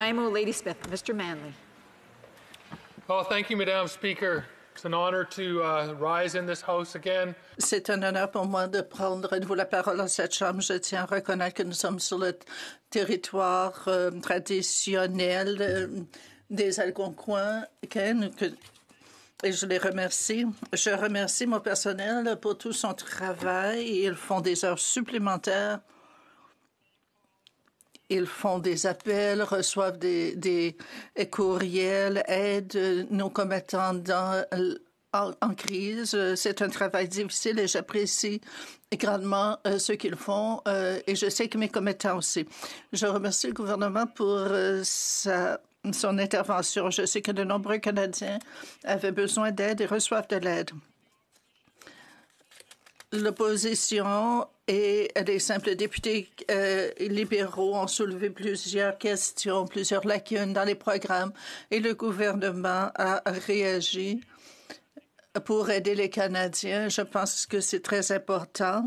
Lady Smith, Mr. Manley. Oh, thank you, Madam Speaker. It's an to uh, rise in this house again. C'est un honneur pour moi de prendre de nouveau la parole dans cette chambre. Je tiens à reconnaître que nous sommes sur le territoire euh, traditionnel euh, des Algonquins et je les remercie. Je remercie mon personnel pour tout son travail. Ils font des heures supplémentaires ils font des appels, reçoivent des, euh, courriels, aident euh, nos commettants euh, en, crise. C'est un travail difficile et j'apprécie grandement ce qu'ils font et je sais que mes commettants aussi. Je remercie le gouvernement pour son intervention. Je sais que de nombreux Canadiens avaient besoin d'aide et reçoivent de l'aide. L'opposition et les simples députés euh, libéraux ont soulevé plusieurs questions, plusieurs lacunes dans les programmes et le gouvernement a réagi pour aider les Canadiens. Je pense que c'est très important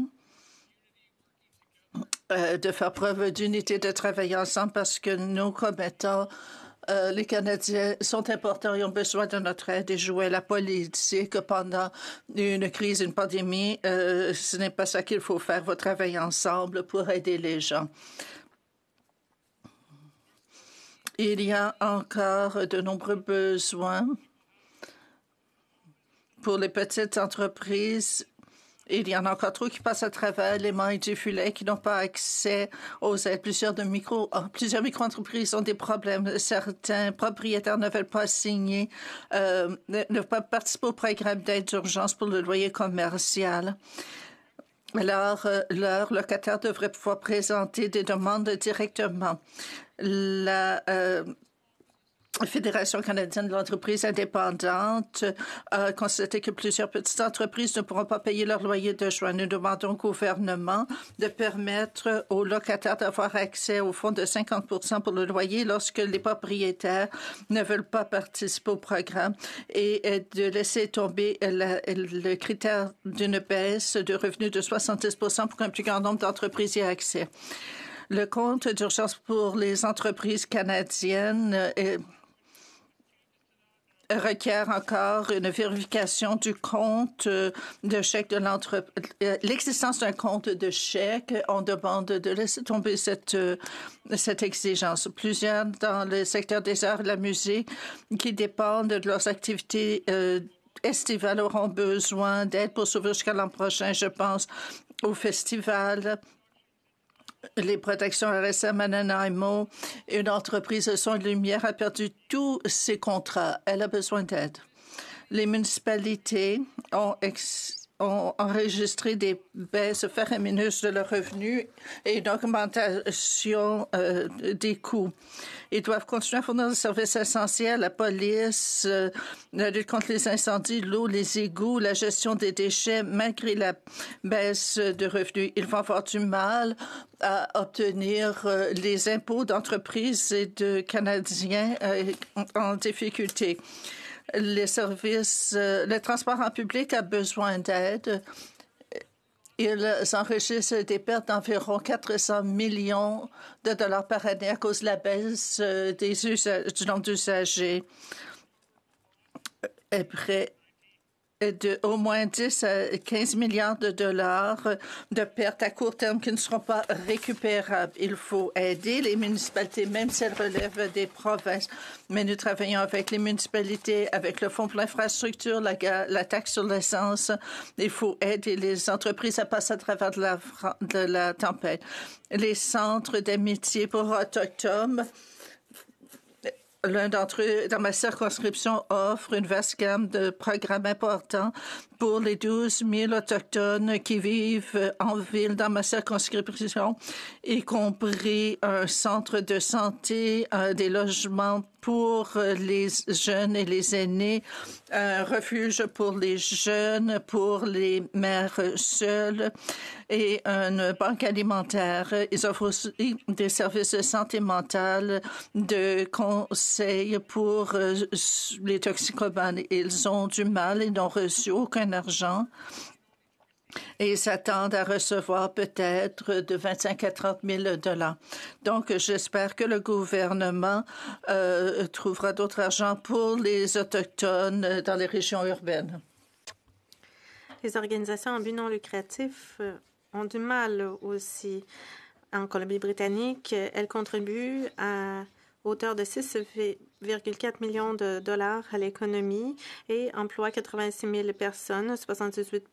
euh, de faire preuve d'unité, de travailler ensemble parce que nous commettons euh, les Canadiens sont importants, et ont besoin de notre aide et jouer la politique pendant une crise, une pandémie. Euh, ce n'est pas ça qu'il faut faire. Il faut travailler ensemble pour aider les gens. Il y a encore de nombreux besoins pour les petites entreprises il y en a encore trop qui passent à travers les mains du filet, qui n'ont pas accès aux aides. Plusieurs micro, ah, plusieurs entreprises ont des problèmes. Certains propriétaires ne veulent pas signer, euh, ne veulent pas participer au programme d'aide d'urgence pour le loyer commercial. Alors, leurs leur locataire devrait pouvoir présenter des demandes directement. La, euh, la Fédération canadienne de l'entreprise indépendante euh, a constaté que plusieurs petites entreprises ne pourront pas payer leur loyer de juin. Nous demandons au gouvernement de permettre aux locataires d'avoir accès au fonds de 50 pour le loyer lorsque les propriétaires ne veulent pas participer au programme et de laisser tomber le critère d'une baisse de revenus de 70 pour qu'un plus grand nombre d'entreprises y aient accès. Le compte d'urgence pour les entreprises canadiennes est requiert encore une vérification du compte euh, de chèque de l'entreprise, euh, l'existence d'un compte de chèque. On demande de laisser tomber euh, cette, exigence. Plusieurs dans le secteur des arts et de la musique qui dépendent de leurs activités estivales auront besoin d'aide pour sauver jusqu'à l'an prochain, je pense, au festival les protections RSM à Nanaimo, une entreprise de soins de lumière a perdu tous ses contrats. Elle a besoin d'aide. Les municipalités ont ont enregistré des baisses faramineuses de leurs revenus et une augmentation euh, des coûts. Ils doivent continuer à fournir des services essentiels, la police, euh, la lutte contre les incendies, l'eau, les égouts, la gestion des déchets, malgré la baisse de revenus. Ils vont avoir du mal à obtenir euh, les impôts d'entreprises et de Canadiens en difficulté les services, euh, le transport en public a besoin d'aide. Ils enregistrent des pertes d'environ 400 millions de dollars par année à cause de la baisse euh, des usages, du nombre d'usagers. Euh, de au moins 10 à 15 milliards de dollars euh, de pertes à court terme qui ne seront pas récupérables. Il faut aider les municipalités, même si elles relèvent des provinces. Mais nous travaillons avec les municipalités, avec le Fonds pour l'infrastructure, la, taxe sur l'essence. Il faut aider les entreprises à passer à travers de la, de la tempête. Les centres d'amitié pour autochtones L'un d'entre eux, dans ma circonscription, offre une vaste gamme de programmes importants pour les 12 000 Autochtones qui vivent en ville dans ma circonscription, y compris un centre de santé, des logements pour euh, les jeunes et les aînés, un refuge pour les jeunes, pour les mères seules et une banque alimentaire. Ils offrent aussi des services de santé mentale, de conseils pour euh, les toxicomanes. Ils ont du mal, et n'ont reçu aucun argent et ils s'attendent à recevoir peut-être de 25 à 30 000 dollars. Donc, j'espère que le gouvernement euh, trouvera d'autres argent pour les autochtones dans les régions urbaines. Les organisations en but non lucratif euh, ont du mal aussi. En Colombie-Britannique, elles contribuent à hauteur de 6,4 millions de dollars à l'économie et emploie 86 000 personnes. 78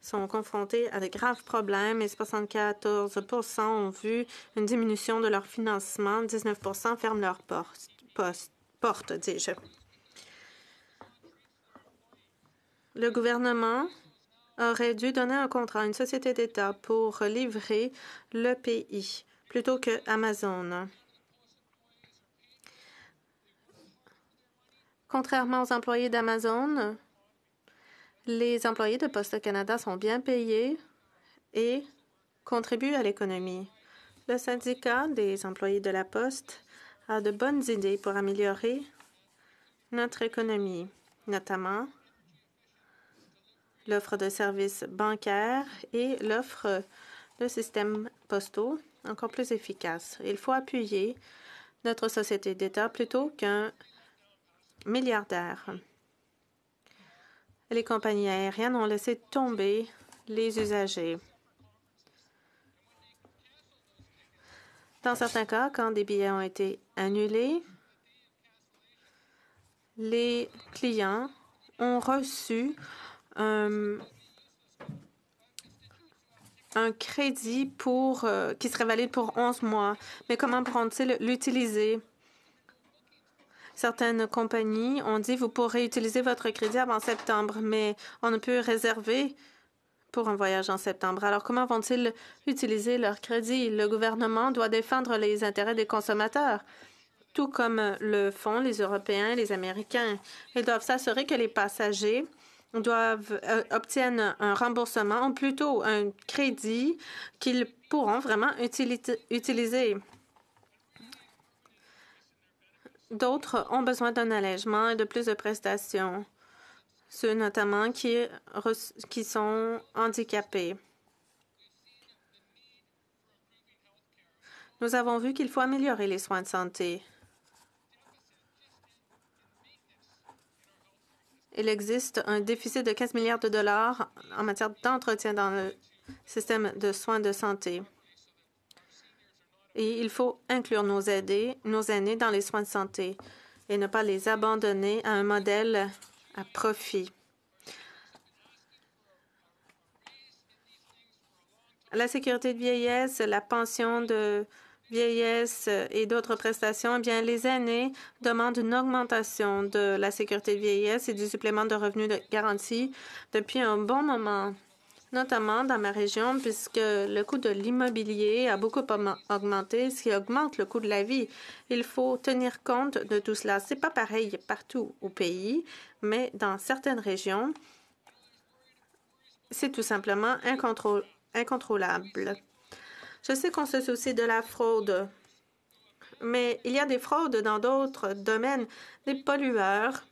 sont confrontés à de graves problèmes et 74 ont vu une diminution de leur financement. 19 ferment leurs portes, dis Le gouvernement aurait dû donner un contrat à une société d'État pour livrer le pays plutôt que Amazon. Contrairement aux employés d'Amazon, les employés de Poste Canada sont bien payés et contribuent à l'économie. Le syndicat des employés de la Poste a de bonnes idées pour améliorer notre économie, notamment l'offre de services bancaires et l'offre de systèmes postaux encore plus efficaces. Il faut appuyer notre société d'État plutôt qu'un milliardaires. Les compagnies aériennes ont laissé tomber les usagers. Dans certains cas, quand des billets ont été annulés, les clients ont reçu euh, un, crédit pour, euh, qui serait valide pour 11 mois. Mais comment pourront-ils l'utiliser? certaines compagnies ont dit vous pourrez utiliser votre crédit avant septembre, mais on ne peut réserver pour un voyage en septembre. Alors comment vont-ils utiliser leur crédit? Le gouvernement doit défendre les intérêts des consommateurs, tout comme le font les Européens et les Américains. Ils doivent s'assurer que les passagers doivent euh, obtiennent un remboursement ou plutôt un crédit qu'ils pourront vraiment utiliser. D'autres ont besoin d'un allègement et de plus de prestations, ceux notamment qui, qui sont handicapés. Nous avons vu qu'il faut améliorer les soins de santé. Il existe un déficit de 15 milliards de dollars en matière d'entretien dans le système de soins de santé et il faut inclure nos nos aînés dans les soins de santé et ne pas les abandonner à un modèle à profit. La sécurité de vieillesse, la pension de vieillesse et d'autres prestations, eh bien, les aînés demandent une augmentation de la sécurité de vieillesse et du supplément de revenus de garantie depuis un bon moment notamment dans ma région, puisque le coût de l'immobilier a beaucoup augmenté, ce qui augmente le coût de la vie. Il faut tenir compte de tout cela. C'est pas pareil partout au pays, mais dans certaines régions, c'est tout simplement incontrôlable. Je sais qu'on se soucie de la fraude, mais il y a des fraudes dans d'autres domaines, les pollueurs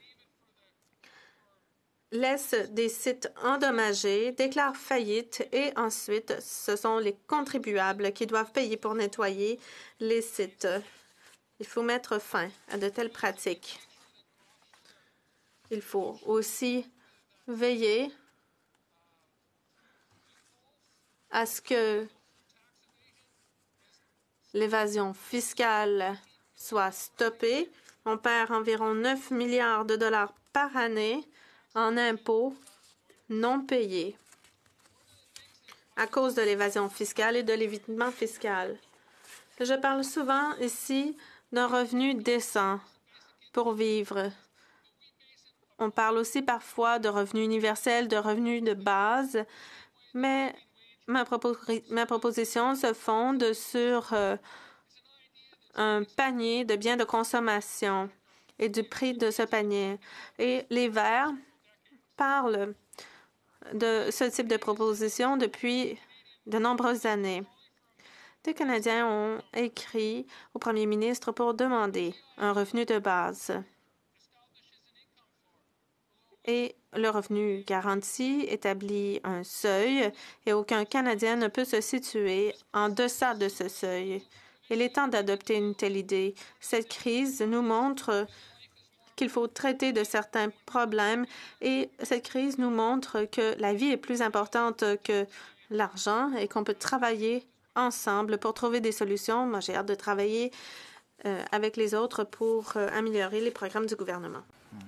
laisse des sites endommagés, déclare faillite et ensuite ce sont les contribuables qui doivent payer pour nettoyer les sites. Il faut mettre fin à de telles pratiques. Il faut aussi veiller à ce que l'évasion fiscale soit stoppée. On perd environ 9 milliards de dollars par année en impôts non payés à cause de l'évasion fiscale et de l'évitement fiscal. Je parle souvent ici d'un revenu décent pour vivre. On parle aussi parfois de revenu universel, de revenu de base, mais ma, proposition se fonde sur euh, un panier de biens de consommation et du prix de ce panier. Et les verts parle de ce type de proposition depuis de nombreuses années. Des Canadiens ont écrit au premier ministre pour demander un revenu de base. Et le revenu garanti établit un seuil et aucun Canadien ne peut se situer en deçà de ce seuil. Il est temps d'adopter une telle idée. Cette crise nous montre qu'il faut traiter de certains problèmes et cette crise nous montre que la vie est plus importante que l'argent et qu'on peut travailler ensemble pour trouver des solutions. Moi, j'ai hâte de travailler euh, avec les autres pour euh, améliorer les programmes du gouvernement. Mmh.